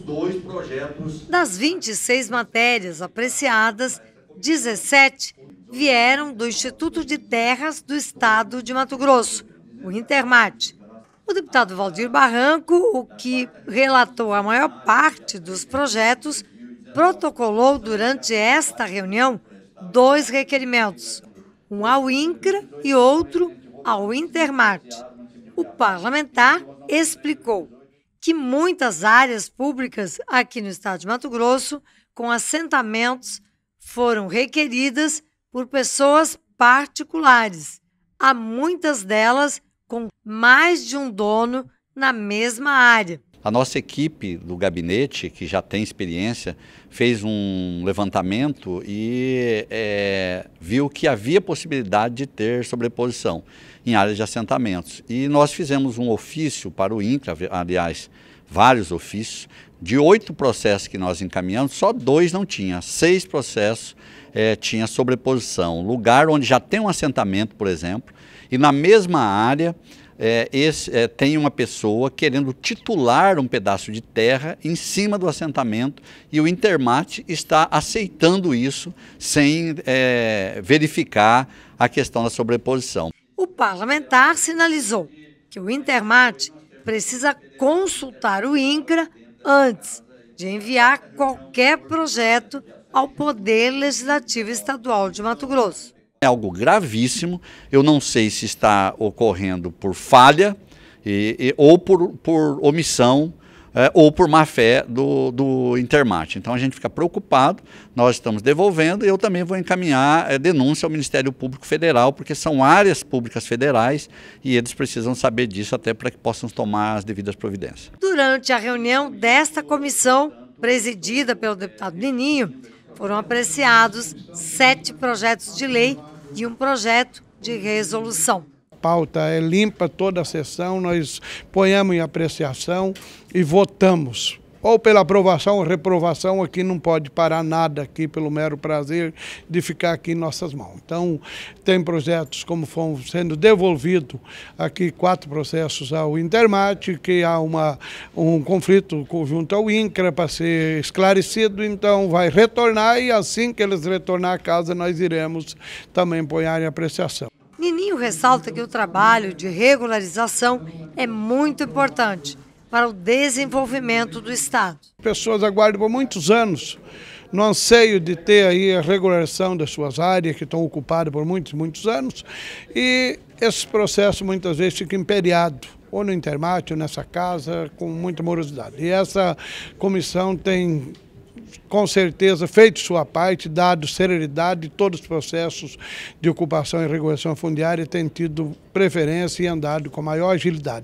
dois projetos. Das 26 matérias apreciadas, 17 vieram do Instituto de Terras do Estado de Mato Grosso, o Intermate. O deputado Valdir Barranco, o que relatou a maior parte dos projetos, protocolou durante esta reunião dois requerimentos, um ao INCRA e outro ao Intermate. O parlamentar explicou que muitas áreas públicas aqui no estado de Mato Grosso, com assentamentos, foram requeridas por pessoas particulares. Há muitas delas com mais de um dono na mesma área. A nossa equipe do gabinete, que já tem experiência, fez um levantamento e é, viu que havia possibilidade de ter sobreposição em áreas de assentamentos. E nós fizemos um ofício para o INCRA, aliás, vários ofícios. De oito processos que nós encaminhamos, só dois não tinha. Seis processos é, tinha sobreposição. Lugar onde já tem um assentamento, por exemplo, e na mesma área é, esse, é, tem uma pessoa querendo titular um pedaço de terra em cima do assentamento e o Intermate está aceitando isso sem é, verificar a questão da sobreposição. O parlamentar sinalizou que o Intermate precisa consultar o INCRA antes de enviar qualquer projeto ao Poder Legislativo Estadual de Mato Grosso. É algo gravíssimo. Eu não sei se está ocorrendo por falha e, e, ou por, por omissão é, ou por má fé do, do Intermate. Então a gente fica preocupado, nós estamos devolvendo e eu também vou encaminhar é, denúncia ao Ministério Público Federal, porque são áreas públicas federais e eles precisam saber disso até para que possam tomar as devidas providências. Durante a reunião desta comissão, presidida pelo deputado Nininho, foram apreciados sete projetos de lei de um projeto de resolução pauta é limpa toda a sessão, nós ponhamos em apreciação e votamos ou pela aprovação ou reprovação, aqui não pode parar nada aqui pelo mero prazer de ficar aqui em nossas mãos. Então, tem projetos como foram sendo devolvido aqui quatro processos ao Intermate, que há uma, um conflito conjunto ao INCRA para ser esclarecido, então vai retornar e assim que eles retornar à casa, nós iremos também pôr em apreciação. Nininho ressalta que o trabalho de regularização é muito importante para o desenvolvimento do Estado. Pessoas aguardam por muitos anos no anseio de ter aí a regularização das suas áreas que estão ocupadas por muitos, muitos anos e esse processo muitas vezes fica imperiado ou no Intermate ou nessa casa com muita morosidade. E essa comissão tem com certeza feito sua parte, dado celeridade, todos os processos de ocupação e regulação fundiária têm tido preferência e andado com maior agilidade.